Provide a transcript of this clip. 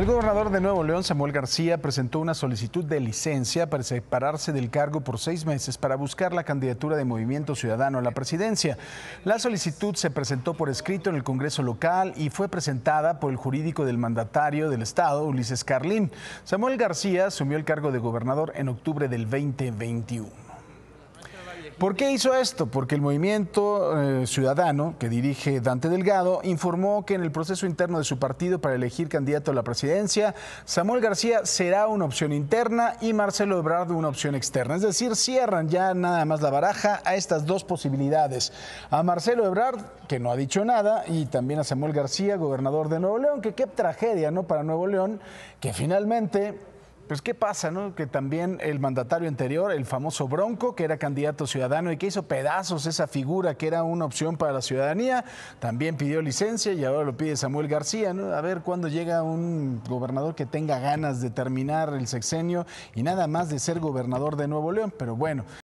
El gobernador de Nuevo León, Samuel García, presentó una solicitud de licencia para separarse del cargo por seis meses para buscar la candidatura de Movimiento Ciudadano a la presidencia. La solicitud se presentó por escrito en el Congreso local y fue presentada por el jurídico del mandatario del Estado, Ulises Carlín. Samuel García asumió el cargo de gobernador en octubre del 2021. ¿Por qué hizo esto? Porque el movimiento eh, ciudadano que dirige Dante Delgado informó que en el proceso interno de su partido para elegir candidato a la presidencia, Samuel García será una opción interna y Marcelo Ebrard una opción externa. Es decir, cierran ya nada más la baraja a estas dos posibilidades. A Marcelo Ebrard, que no ha dicho nada, y también a Samuel García, gobernador de Nuevo León, que qué tragedia, ¿no? Para Nuevo León, que finalmente pues ¿qué pasa? No? Que también el mandatario anterior, el famoso Bronco, que era candidato ciudadano y que hizo pedazos esa figura que era una opción para la ciudadanía, también pidió licencia y ahora lo pide Samuel García. A ver cuándo llega un gobernador que tenga ganas de terminar el sexenio y nada más de ser gobernador de Nuevo León. Pero bueno.